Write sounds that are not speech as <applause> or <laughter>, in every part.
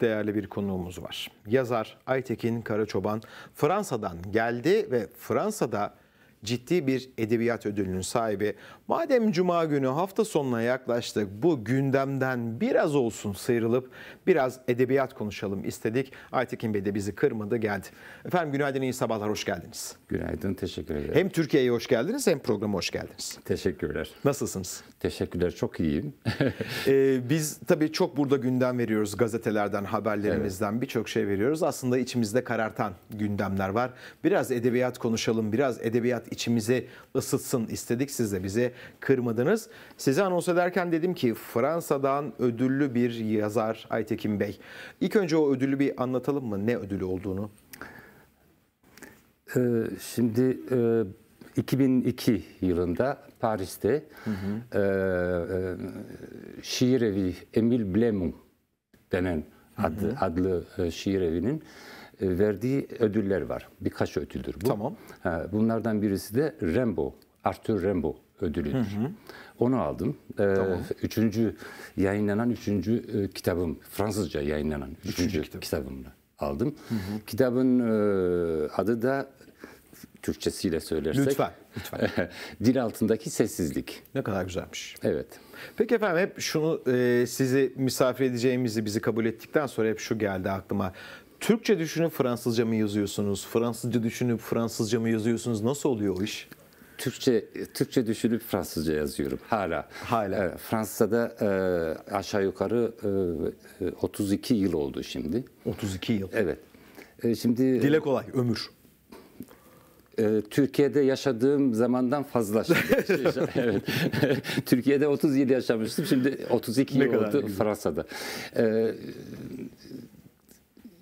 değerli bir konuğumuz var. Yazar Aytekin Karaçoban Fransa'dan geldi ve Fransa'da ciddi bir edebiyat ödülünün sahibi. Madem cuma günü hafta sonuna yaklaştık bu gündemden biraz olsun sıyrılıp biraz edebiyat konuşalım istedik. Aytekin Bey de bizi kırmadı geldi. Efendim günaydın iyi sabahlar hoş geldiniz. Günaydın teşekkür ederim. Hem Türkiye'ye hoş geldiniz hem programa hoş geldiniz. Teşekkürler. Nasılsınız? Teşekkürler çok iyiyim. <laughs> ee, biz tabii çok burada gündem veriyoruz gazetelerden haberlerimizden evet. birçok şey veriyoruz. Aslında içimizde karartan gündemler var. Biraz edebiyat konuşalım biraz edebiyat içimizi ısıtsın istedik. Siz de bizi kırmadınız. Size anons ederken dedim ki Fransa'dan ödüllü bir yazar Aytekin Bey. İlk önce o ödüllü bir anlatalım mı? Ne ödülü olduğunu? Ee, şimdi e, 2002 yılında Paris'te hı hı. E, e, şiir evi Emil Blemung denen adlı, hı hı. adlı e, şiir evinin e, verdiği ödüller var. Birkaç ödüldür bu. Tamam. Bunlardan birisi de Rambo, Arthur Rambo ödülüdür. Hı hı. Onu aldım. E, tamam. Üçüncü yayınlanan üçüncü e, kitabım, Fransızca yayınlanan üçüncü, üçüncü kitap. kitabımla aldım. Hı hı. Kitabın adı da Türkçesiyle söylersek. Lütfen. lütfen. <laughs> dil altındaki sessizlik. Ne kadar güzelmiş. Evet. Peki efendim hep şunu e, sizi misafir edeceğimizi bizi kabul ettikten sonra hep şu geldi aklıma. Türkçe düşünüp Fransızca mı yazıyorsunuz? Fransızca düşünüp Fransızca mı yazıyorsunuz? Nasıl oluyor o iş? Türkçe Türkçe düşünüp Fransızca yazıyorum hala. Hala. E, Fransa'da e, aşağı yukarı e, 32 yıl oldu şimdi. 32 yıl. Evet. E, şimdi Dile kolay ömür. E, Türkiye'de yaşadığım zamandan fazla. <laughs> evet. Türkiye'de 37 yaşamıştım. Şimdi 32 yıl oldu Fransa'da. E,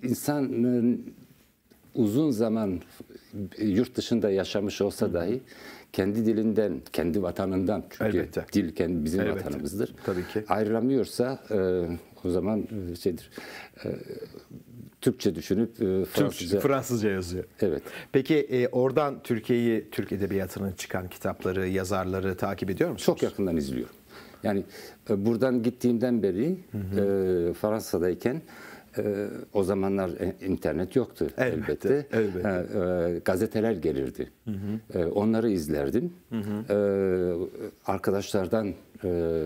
insanın uzun zaman yurt dışında yaşamış olsa dahi kendi dilinden, kendi vatanından çünkü Elbette. dil kendi bizim Elbette. vatanımızdır. Tabii ki. Ayrılamıyorsa e, o zaman e, şeydir. E, Türkçe düşünüp e, Fransızca Türk, Fransızca yazıyor. Evet. Peki e, oradan Türkiye'yi, Türk edebiyatının çıkan kitapları, yazarları takip ediyor musunuz? Çok yakından izliyorum. Yani e, buradan gittiğimden beri hı hı. E, Fransa'dayken e, ee, o zamanlar e, internet yoktu elbette. elbette. elbette. e, gazeteler gelirdi. Hı hı. E, onları izlerdim. Hı hı. E, arkadaşlardan e,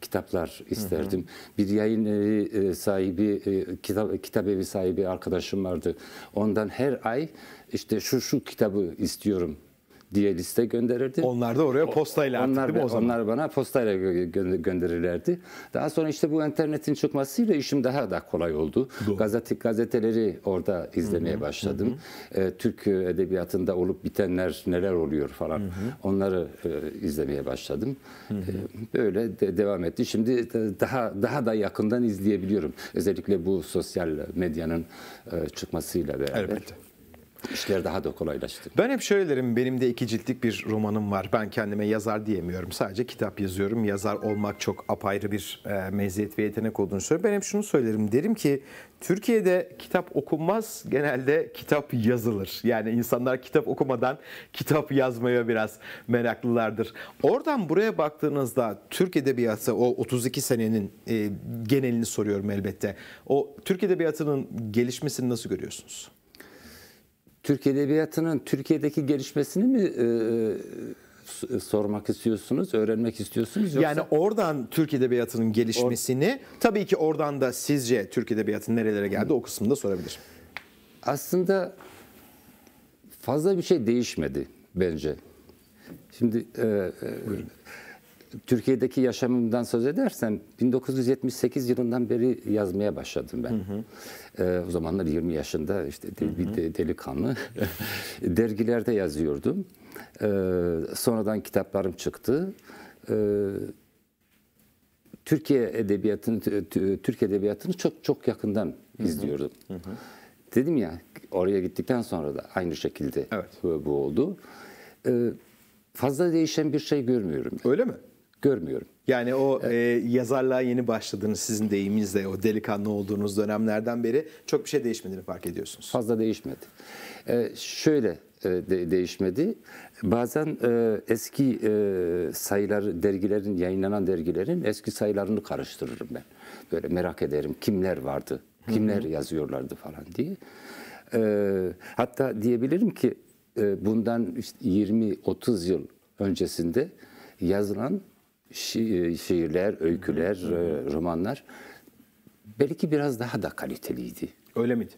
kitaplar isterdim. Hı hı. Bir yayın evi e, sahibi, e, kitap, kitap evi sahibi arkadaşım vardı. Ondan her ay işte şu şu kitabı istiyorum diye liste gönderirdi. Onlar da oraya postayla artık onlar, değil mi o zaman? Onlar bana postayla gö- gönderirlerdi. Daha sonra işte bu internetin çıkmasıyla işim daha da kolay oldu. Doğru. Gazete, gazeteleri orada izlemeye Hı-hı. başladım. Hı-hı. Ee, e, Türk edebiyatında olup bitenler neler oluyor falan Hı-hı. onları e, izlemeye başladım. E, böyle de devam etti. Şimdi daha daha da yakından izleyebiliyorum. Özellikle bu sosyal medyanın e, çıkmasıyla beraber. Elbette işler daha da kolaylaştı. Ben hep şöyle derim benim de iki ciltlik bir romanım var. Ben kendime yazar diyemiyorum. Sadece kitap yazıyorum. Yazar olmak çok apayrı bir e, meziyet ve yetenek olduğunu söylüyorum. Ben hep şunu söylerim. Derim ki Türkiye'de kitap okunmaz. Genelde kitap yazılır. Yani insanlar kitap okumadan kitap yazmaya biraz meraklılardır. Oradan buraya baktığınızda Türk Edebiyatı o 32 senenin e, genelini soruyorum elbette. O Türk Edebiyatı'nın gelişmesini nasıl görüyorsunuz? Türk Edebiyatı'nın Türkiye'deki gelişmesini mi e, e, sormak istiyorsunuz, öğrenmek istiyorsunuz? Yoksa... Yani oradan Türk Edebiyatı'nın gelişmesini, Or tabii ki oradan da sizce Türk Edebiyatı nerelere geldi Hı. o kısmında sorabilirim. Aslında fazla bir şey değişmedi bence. Şimdi e, e, Türkiye'deki yaşamımdan söz edersem 1978 yılından beri yazmaya başladım ben. Hı hı. E, o zamanlar 20 yaşında işte bir de, delikanlı <laughs> dergilerde yazıyordum. E, sonradan kitaplarım çıktı. E, Türkiye edebiyatını Türk edebiyatını çok çok yakından izliyordum. Hı hı. Dedim ya oraya gittikten sonra da aynı şekilde evet. bu oldu. E, fazla değişen bir şey görmüyorum. Ben. Öyle mi? görmüyorum. Yani o evet. e, yazarlığa yeni başladığınız sizin deyiminizle o delikanlı olduğunuz dönemlerden beri çok bir şey değişmediğini fark ediyorsunuz. Fazla değişmedi. E, şöyle e, de, değişmedi. Bazen e, eski e, sayılar dergilerin yayınlanan dergilerin eski sayılarını karıştırırım ben. Böyle merak ederim kimler vardı, kimler Hı-hı. yazıyorlardı falan diye. E, hatta diyebilirim ki e, bundan işte 20-30 yıl öncesinde yazılan şi şiirler, öyküler, hı hı. E, romanlar belki biraz daha da kaliteliydi. Öyle miydi?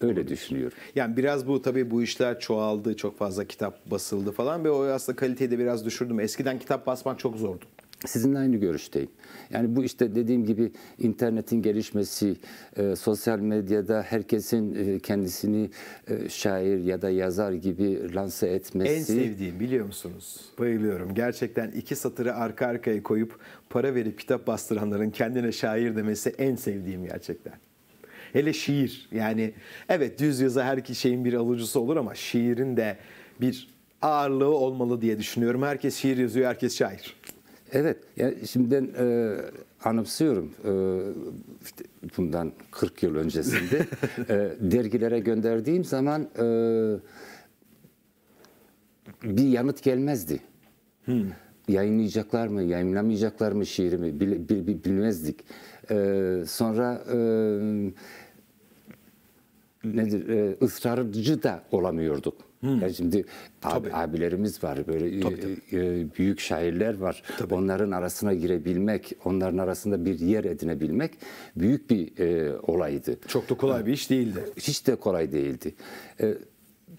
Öyle düşünüyorum. Yani biraz bu tabii bu işler çoğaldı, çok fazla kitap basıldı falan ve o aslında kaliteyi de biraz düşürdüm. Eskiden kitap basmak çok zordu. Sizinle aynı görüşteyim. Yani bu işte dediğim gibi internetin gelişmesi, e, sosyal medyada herkesin e, kendisini e, şair ya da yazar gibi lanse etmesi. En sevdiğim biliyor musunuz? Bayılıyorum. Gerçekten iki satırı arka arkaya koyup para verip kitap bastıranların kendine şair demesi en sevdiğim gerçekten. Hele şiir yani evet düz yazı her şeyin bir alıcısı olur ama şiirin de bir ağırlığı olmalı diye düşünüyorum. Herkes şiir yazıyor, herkes şair. Evet, yani şimdiden e, anımsıyorum e, işte bundan 40 yıl öncesinde <laughs> e, dergilere gönderdiğim zaman e, bir yanıt gelmezdi. Hmm. Yayınlayacaklar mı, yayınlamayacaklar mı şiirimi bil, bil, bil, bilmezdik. E, sonra e, nedir, e, ısrarcı da olamıyorduk Hmm. Yani şimdi abi, abilerimiz var, böyle e, Tabii, e, e, büyük şairler var. Tabii. Onların arasına girebilmek, onların arasında bir yer edinebilmek büyük bir e, olaydı. Çok da kolay bir iş değildi. Hiç de kolay değildi. E,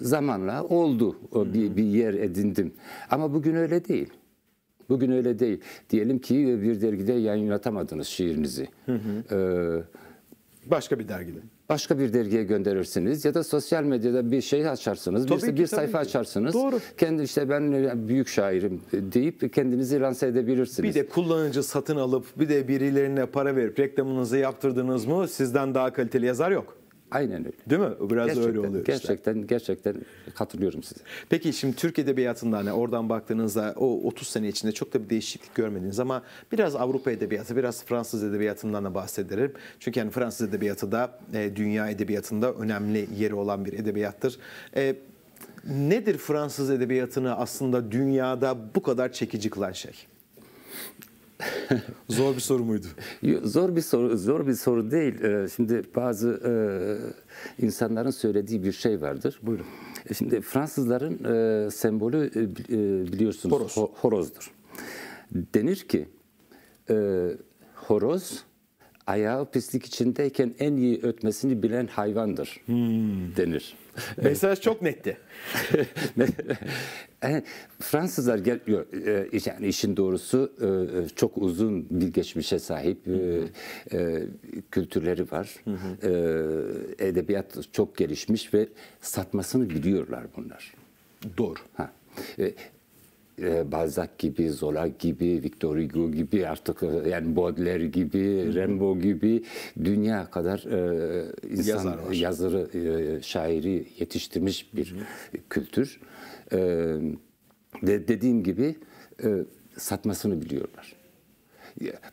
zamanla oldu o bir, bir yer edindim. Ama bugün öyle değil. Bugün öyle değil. Diyelim ki bir dergide yayınlatamadınız şiirinizi. Hı hı. Ee, Başka bir dergide. Başka bir dergiye gönderirsiniz ya da sosyal medyada bir şey açarsınız. Tabii bir, ki, bir sayfa ki. açarsınız. Doğru. Kendi işte ben e, büyük şairim e, deyip kendinizi lanse edebilirsiniz. Bir de kullanıcı satın alıp bir de birilerine para verip reklamınızı yaptırdınız mı sizden daha kaliteli yazar yok. Aynen öyle. Değil mi? Biraz gerçekten, öyle oluyor Gerçekten işte. gerçekten katılıyorum size. Peki şimdi Türk Edebiyatı'ndan hani oradan baktığınızda o 30 sene içinde çok da bir değişiklik görmediniz ama biraz Avrupa Edebiyatı, biraz Fransız Edebiyatı'ndan da bahsederim. Çünkü yani Fransız Edebiyatı da e, dünya edebiyatında önemli yeri olan bir edebiyattır. E, nedir Fransız Edebiyatı'nı aslında dünyada bu kadar çekici kılan şey? <laughs> zor bir soru muydu? Zor bir soru, zor bir soru değil. Ee, şimdi bazı e, insanların söylediği bir şey vardır. Buyurun. E, şimdi Fransızların e, sembolü biliyorsunuz horoz. horozdur. Denir ki horoz ayağı pislik içindeyken en iyi ötmesini bilen hayvandır hmm. denir. <laughs> Mesaj çok netti. <laughs> Eh, Fransızlar gel, e, yani işin doğrusu e, e, çok uzun bir geçmişe sahip kültürleri var. Edebiyat çok gelişmiş ve satmasını biliyorlar bunlar. Doğru. Ha e, Balzac gibi, Zola gibi, Victor Hugo gibi artık e, yani Baudelaire gibi, hı gibi dünya kadar e, insan yazarı, e, şairi yetiştirmiş bir kültür. E, dediğim gibi e, satmasını biliyorlar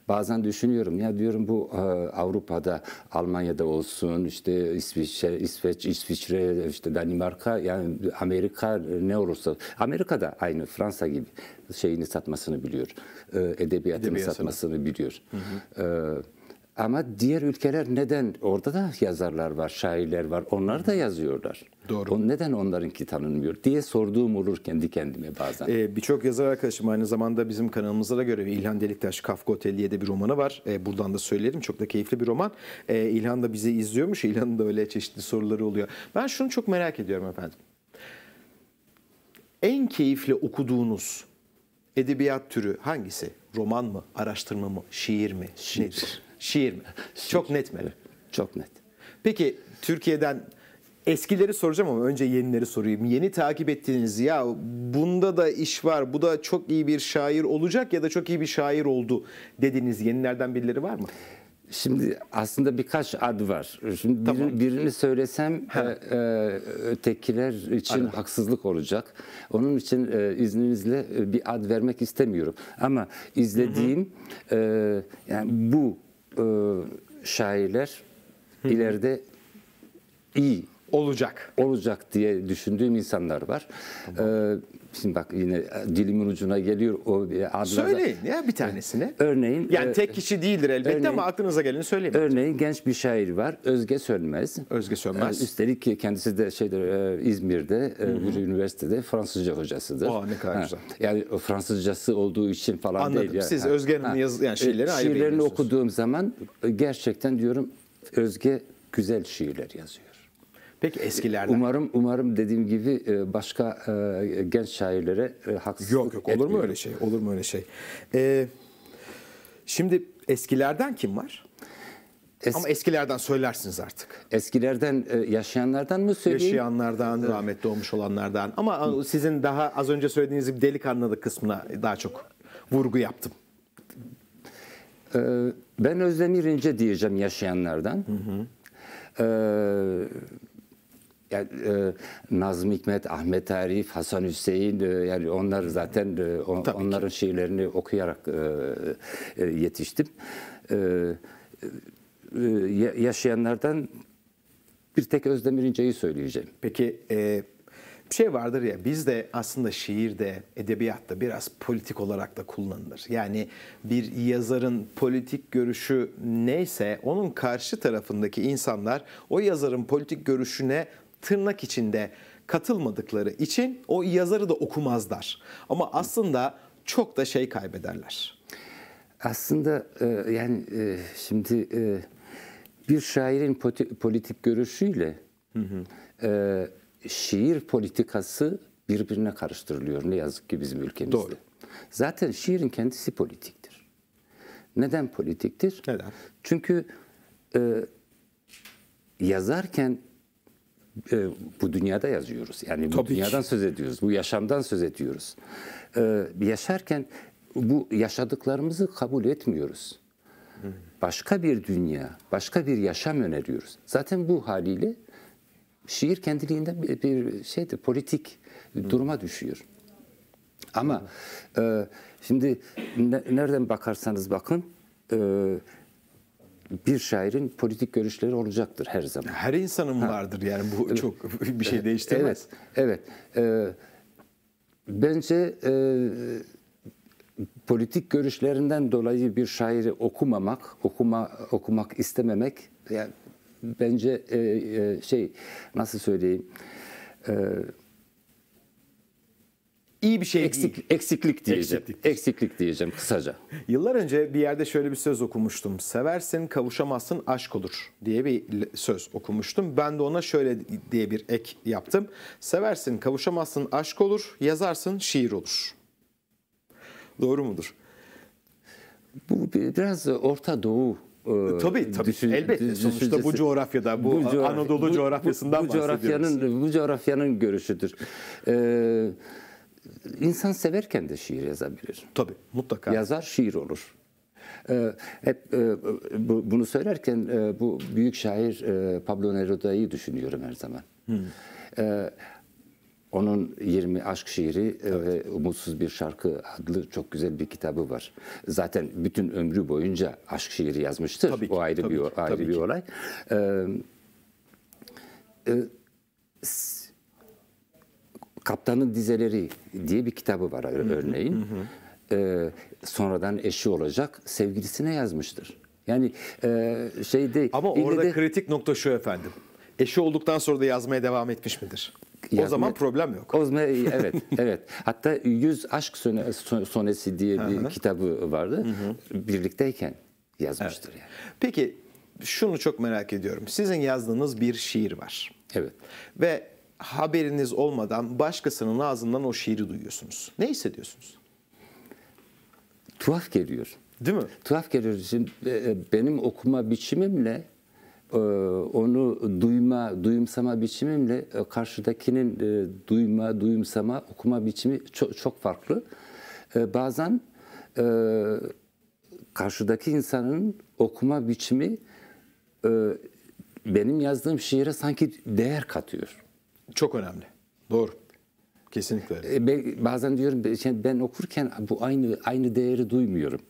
bazen düşünüyorum ya diyorum bu e, Avrupa'da Almanya'da olsun işte İsviçre, İsveç, İsviçre işte Danimarka yani Amerika ne olursa Amerika'da aynı Fransa gibi şeyini satmasını biliyor. E, edebiyatını, Edebiyatını. satmasını biliyor. Hı hı. Ee, ama diğer ülkeler neden orada da yazarlar var, şairler var. Onlar da yazıyorlar. Doğru. O neden onlarınki tanınmıyor diye sorduğum olur kendi kendime bazen. Ee, Birçok yazar arkadaşım aynı zamanda bizim kanalımıza da göre İlhan Deliktaş Kafka Otel de bir romanı var. Ee, buradan da söyleyelim. Çok da keyifli bir roman. Ee, İlhan da bizi izliyormuş. <laughs> İlhan'ın da öyle çeşitli soruları oluyor. Ben şunu çok merak ediyorum efendim. En keyifli okuduğunuz edebiyat türü hangisi? Roman mı, araştırma mı, şiir mi? Şiir. Nedir? Şiir mi? Çok net mi? Evet, çok net. Peki Türkiye'den eskileri soracağım ama önce yenileri sorayım. Yeni takip ettiğiniz ya bunda da iş var, bu da çok iyi bir şair olacak ya da çok iyi bir şair oldu dediğiniz yenilerden birileri var mı? Şimdi aslında birkaç ad var. Şimdi tamam. birini, birini söylesem ha. e, e, ötekiler için Arada. haksızlık olacak. Onun için e, izninizle e, bir ad vermek istemiyorum. Ama izlediğim E, yani bu e, şairler Hı. ileride iyi olacak olacak diye düşündüğüm insanlar var. Tamam. E, Şimdi bak yine dilimin ucuna geliyor o adına. Söyleyin ya bir tanesini. Örneğin. Yani e, tek kişi değildir elbette örneğin, ama aklınıza geleni söyleyin. Örneğin genç bir şair var Özge Sönmez. Özge e, Sönmez. Üstelik kendisi de şeydir e, İzmir'de bir üniversitede Fransızca hocasıdır. Aa ne kadar ha. güzel. Yani Fransızcası olduğu için falan Anladım. değil. Anladım. Siz yani. Özge'nin yaz, yani şiirleri ayrı Şiirlerini okuduğum zaman gerçekten diyorum Özge güzel şiirler yazıyor. Peki eskilerden. Umarım umarım dediğim gibi e, başka e, genç şairlere e, haksızlık Yok yok olur etmiyorum. mu öyle şey? Olur mu öyle şey? Ee, şimdi eskilerden kim var? Es Ama eskilerden söylersiniz artık. Eskilerden yaşayanlardan mı söyleyeyim? Yaşayanlardan, rahmetli olmuş olanlardan. Ama sizin daha az önce söylediğiniz gibi delikanlılık kısmına daha çok vurgu yaptım. Ben Özdemir İnce diyeceğim yaşayanlardan. Hı hı. Ee, yani, e, Nazım Hikmet, Ahmet Arif, Hasan Hüseyin e, yani onlar zaten e, on, onların ki. şiirlerini okuyarak e, e, yetiştim. E, e, yaşayanlardan bir tek Özdemir İnce'yi söyleyeceğim. Peki e, bir şey vardır ya biz de aslında şiirde, edebiyatta biraz politik olarak da kullanılır. Yani bir yazarın politik görüşü neyse onun karşı tarafındaki insanlar o yazarın politik görüşüne tırnak içinde katılmadıkları için o yazarı da okumazlar. Ama aslında çok da şey kaybederler. Aslında e, yani e, şimdi e, bir şairin politik görüşüyle hı hı. şiir politikası birbirine karıştırılıyor ne yazık ki bizim ülkemizde. Doğru. Zaten şiirin kendisi politiktir. Neden politiktir? Neden? Çünkü e, yazarken e, bu dünyada yazıyoruz. Yani bu dünyadan ki. söz ediyoruz. Bu yaşamdan söz ediyoruz. E, yaşarken bu yaşadıklarımızı kabul etmiyoruz. Başka bir dünya, başka bir yaşam öneriyoruz. Zaten bu haliyle şiir kendiliğinden bir, bir şeydi, politik Hı. duruma düşüyor. Ama e, şimdi ne, nereden bakarsanız bakın e, bir şairin politik görüşleri olacaktır her zaman. Her insanın ha. vardır yani bu evet. çok bir şey değiştirmez. Evet, evet. Ee, bence e, politik görüşlerinden dolayı bir şairi okumamak, okuma okumak istememek yani bence e, e, şey nasıl söyleyeyim e, iyi bir şey Eksik, değil. Eksiklik diyeceğim. Eksiklik. diyeceğim kısaca. Yıllar önce bir yerde şöyle bir söz okumuştum. Seversin kavuşamazsın aşk olur diye bir söz okumuştum. Ben de ona şöyle diye bir ek yaptım. Seversin kavuşamazsın aşk olur, yazarsın şiir olur. Doğru mudur? Bu biraz Orta Doğu e, e, tabii tabii düşün, elbette düşüncesi. sonuçta bu coğrafyada bu, bu coğrafya, Anadolu bu, coğrafyasından bu, bu, bu coğrafyanın bu coğrafyanın görüşüdür. Ee, insan severken de şiir yazabilir. Tabii mutlaka. Yazar şiir olur. E, hep e, bu, bunu söylerken e, bu büyük şair e, Pablo Neruda'yı düşünüyorum her zaman. Hmm. E, onun 20 aşk şiiri e, evet. ve Umutsuz Bir Şarkı adlı çok güzel bir kitabı var. Zaten bütün ömrü boyunca aşk şiiri yazmıştır. Tabii ki, o ayrı tabii bir ki, ayrı tabii bir ki. olay. Ee, e, Kaptanın Dizeleri diye bir kitabı var örneğin. Hı hı. Ee, sonradan eşi olacak sevgilisine yazmıştır. Yani e, şey değil. Ama orada de, kritik nokta şu efendim. Eşi olduktan sonra da yazmaya devam etmiş midir? Yazma, o zaman problem yok. O zaman e, evet <laughs> evet. Hatta Yüz aşk sonesi diye bir hı hı. kitabı vardı. Hı hı. Birlikteyken yazmıştır evet. yani. Peki şunu çok merak ediyorum. Sizin yazdığınız bir şiir var. Evet. Ve haberiniz olmadan başkasının ağzından o şiiri duyuyorsunuz. Ne hissediyorsunuz? Tuhaf geliyor. Değil mi? Tuhaf geliyor. Şimdi e, e, benim okuma biçimimle e, onu duyma, duyumsama biçimimle karşıdakinin duyma, duyumsama, okuma biçimi çok, çok farklı. Bazen karşıdaki insanın okuma biçimi benim yazdığım şiire sanki değer katıyor. Çok önemli. Doğru. Kesinlikle öyle. E, ben, bazen diyorum şey, ben okurken bu aynı aynı değeri duymuyorum.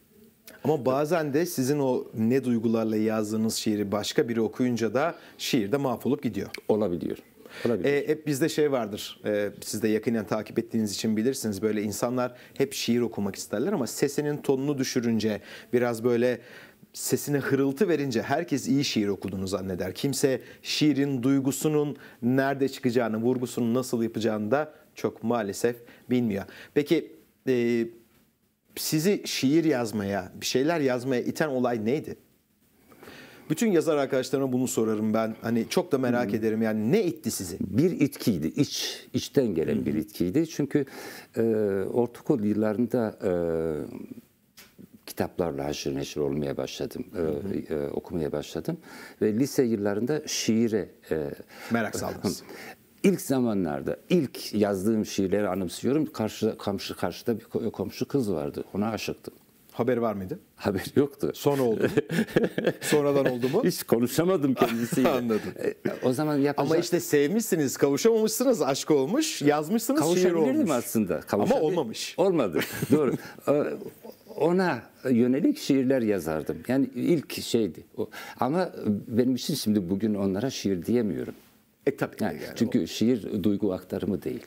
Ama bazen de sizin o ne duygularla yazdığınız şiiri başka biri okuyunca da şiirde mahvolup gidiyor. Olabiliyor. Olabilir. E, hep bizde şey vardır. E, siz de yakinen takip ettiğiniz için bilirsiniz. Böyle insanlar hep şiir okumak isterler ama sesinin tonunu düşürünce biraz böyle sesine hırıltı verince herkes iyi şiir okuduğunu zanneder. Kimse şiirin duygusunun nerede çıkacağını, vurgusunu nasıl yapacağını da çok maalesef bilmiyor. Peki e, sizi şiir yazmaya, bir şeyler yazmaya iten olay neydi? Bütün yazar arkadaşlarıma bunu sorarım ben. Hani çok da merak hmm. ederim yani ne itti sizi? Bir itkiydi. İç, içten gelen hmm. bir itkiydi. Çünkü e, ortaokul yıllarında e, kitaplarla haşır neşir olmaya başladım, hı e, hı. E, okumaya başladım. Ve lise yıllarında şiire... E, Merak saldınız. <laughs> İlk zamanlarda ilk yazdığım şiirleri anımsıyorum. Karşıda, komşu, karşıda bir komşu kız vardı. Ona aşıktım. Haber var mıydı? Haber yoktu. son oldu. <laughs> Sonradan oldu mu? Hiç konuşamadım kendisiyle. <laughs> Anladım. E, o zaman yapacak... Ama işte sevmişsiniz, kavuşamamışsınız, aşk olmuş, yazmışsınız, şiir olmuş. aslında. Kavuşabilirdim aslında. Kavuşabil... Ama olmamış. Olmadı. Doğru. E, ona yönelik şiirler yazardım. Yani ilk şeydi. O. Ama benim için şimdi bugün onlara şiir diyemiyorum. E tabii. Yani, yani çünkü o. şiir duygu aktarımı değil.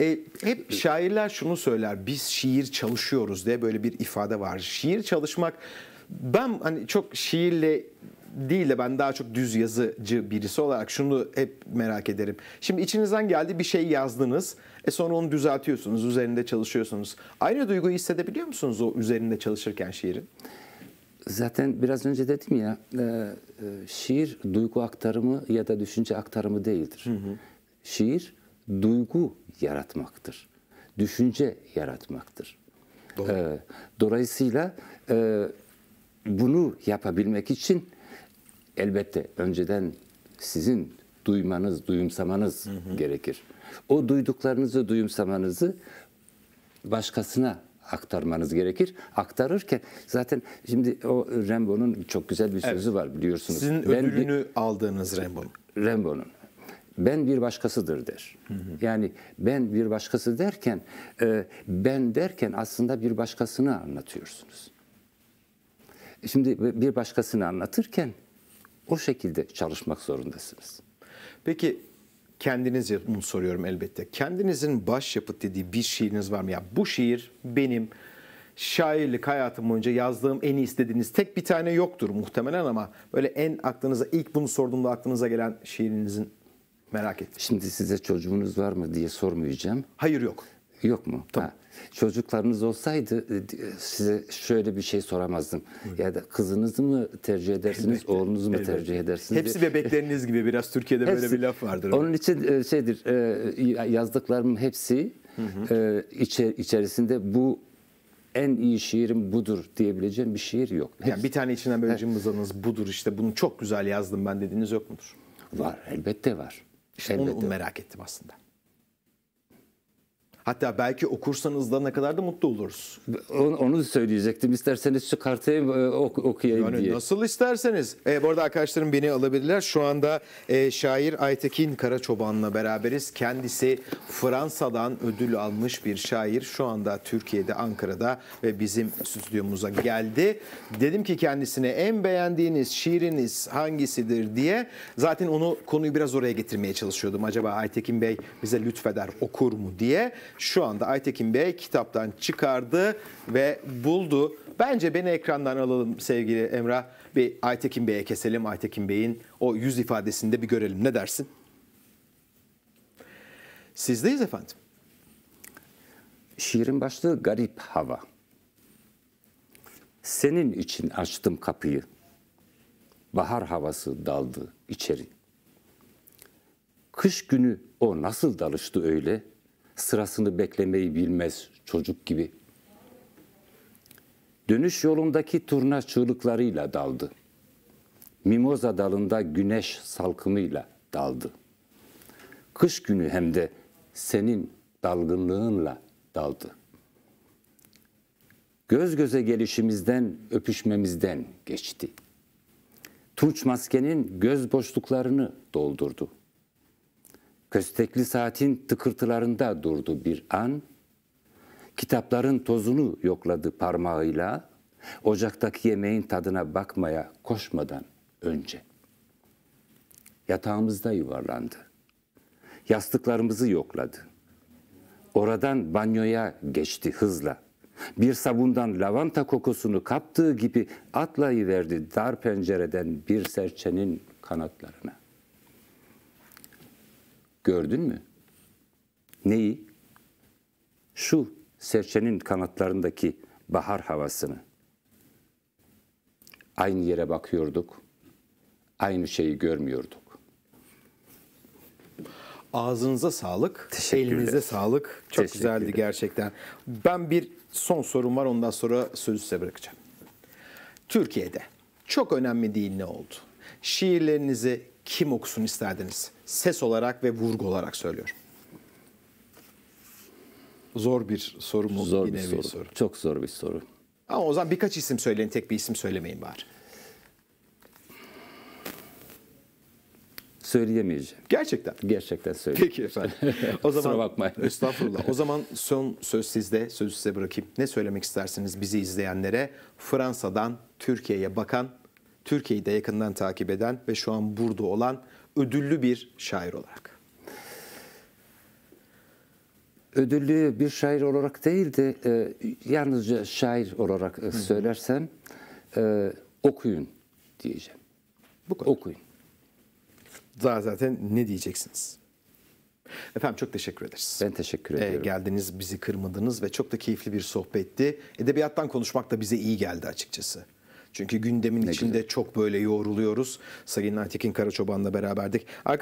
E, hep şairler şunu söyler, biz şiir çalışıyoruz diye böyle bir ifade var. Şiir çalışmak, ben hani çok şiirle değil de ben daha çok düz yazıcı birisi olarak şunu hep merak ederim. Şimdi içinizden geldi bir şey yazdınız. E sonra onu düzeltiyorsunuz, üzerinde çalışıyorsunuz. Aynı duyguyu hissedebiliyor musunuz o üzerinde çalışırken şiirin? Zaten biraz önce dedim ya, e, e şiir duygu aktarımı ya da düşünce aktarımı değildir. Hı hı. Şiir duygu yaratmaktır. Düşünce yaratmaktır. Doğru. E, dolayısıyla e, bunu yapabilmek için elbette önceden sizin duymanız, duyumsamanız hı hı. gerekir. O duyduklarınızı, duyumsamanızı başkasına aktarmanız gerekir. Aktarırken zaten şimdi o Rembo'nun çok güzel bir sözü evet. var biliyorsunuz. Sizin ben ödülünü bir, aldığınız Rembo'nun. Rembo'nun. Ben bir başkasıdır der. Hı hı. Yani ben bir başkası derken e, ben derken aslında bir başkasını anlatıyorsunuz. Şimdi bir başkasını anlatırken o şekilde çalışmak zorundasınız. Peki kendiniz bunu soruyorum elbette. Kendinizin başyapıt dediği bir şiiriniz var mı? Ya bu şiir benim şairlik hayatım boyunca yazdığım en iyi istediğiniz tek bir tane yoktur muhtemelen ama böyle en aklınıza ilk bunu sorduğumda aklınıza gelen şiirinizin merak ettim. Şimdi size çocuğunuz var mı diye sormayacağım. Hayır yok. Yok mu? Tamam. Ha. Çocuklarınız olsaydı e, e, size şöyle bir şey soramazdım. Buyurun. Ya da kızınızı mı tercih edersiniz, Elbette. oğlunuzu mu Elbette. tercih edersiniz? Hepsi bebekleriniz gibi biraz Türkiye'de hepsi. böyle bir laf vardır. Onun için e, şeydir yazdıklarım hepsi hı hı. içerisinde bu en iyi şiirim budur diyebileceğim bir şiir yok. Hepsi. bir tane içinden böyle cımbızladınız budur işte bunu çok güzel yazdım ben dediğiniz yok mudur? Var elbette var. İşte elbette onu, onu merak ettim aslında. Hatta belki okursanız da ne kadar da mutlu oluruz. Onu, onu söyleyecektim. İsterseniz çıkartayım e, ok, okuyayım yani diye. Nasıl isterseniz. E, bu arada arkadaşlarım beni alabilirler. Şu anda e, şair Aytekin Karaçoban'la beraberiz. Kendisi Fransa'dan ödül almış bir şair. Şu anda Türkiye'de, Ankara'da ve bizim stüdyomuza geldi. Dedim ki kendisine en beğendiğiniz şiiriniz hangisidir diye. Zaten onu konuyu biraz oraya getirmeye çalışıyordum. Acaba Aytekin Bey bize lütfeder okur mu diye şu anda Aytekin Bey kitaptan çıkardı ve buldu. Bence beni ekrandan alalım sevgili Emrah. Bir Aytekin Bey'e keselim. Aytekin Bey'in o yüz ifadesini de bir görelim. Ne dersin? Sizdeyiz efendim. Şiirin başlığı Garip Hava. Senin için açtım kapıyı. Bahar havası daldı içeri. Kış günü o nasıl dalıştı öyle? sırasını beklemeyi bilmez çocuk gibi. Dönüş yolundaki turna çığlıklarıyla daldı. Mimoza dalında güneş salkımıyla daldı. Kış günü hem de senin dalgınlığınla daldı. Göz göze gelişimizden, öpüşmemizden geçti. Tunç maskenin göz boşluklarını doldurdu köstekli saatin tıkırtılarında durdu bir an. Kitapların tozunu yokladı parmağıyla. Ocaktaki yemeğin tadına bakmaya koşmadan önce. Yatağımızda yuvarlandı. Yastıklarımızı yokladı. Oradan banyoya geçti hızla. Bir sabundan lavanta kokusunu kaptığı gibi atlayıverdi dar pencereden bir serçenin kanatlarına.'' Gördün mü? Neyi? Şu serçenin kanatlarındaki bahar havasını. Aynı yere bakıyorduk, aynı şeyi görmüyorduk. Ağzınıza sağlık, elinize sağlık. Çok güzeldi gerçekten. Ben bir son sorum var ondan sonra sözü size bırakacağım. Türkiye'de çok önemli değil ne oldu? Şiirlerinizi kim okusun isterdiniz? ses olarak ve vurgu olarak söylüyorum. Zor bir soru mu? Zor bir, soru. soru. Çok zor bir soru. Ama o zaman birkaç isim söyleyin, tek bir isim söylemeyin bari. Söyleyemeyeceğim. Gerçekten. Gerçekten söyleyeyim. Peki efendim. O <laughs> zaman, bakmayın. Estağfurullah. O zaman son söz sizde, sözü size bırakayım. Ne söylemek istersiniz bizi izleyenlere? Fransa'dan Türkiye'ye bakan, Türkiye'yi de yakından takip eden ve şu an burada olan ödüllü bir şair olarak? Ödüllü bir şair olarak değil de e, yalnızca şair olarak e, söylersem e, okuyun diyeceğim. Bu kadar. Okuyun. Daha zaten ne diyeceksiniz? Efendim çok teşekkür ederiz. Ben teşekkür e, ederim. Ee, geldiniz, bizi kırmadınız ve çok da keyifli bir sohbetti. Edebiyattan konuşmak da bize iyi geldi açıkçası. Çünkü gündemin ne içinde güzel. çok böyle yoğruluyoruz. Sayın Aytekin Karaçoban'la beraberdik. Arkadaşlar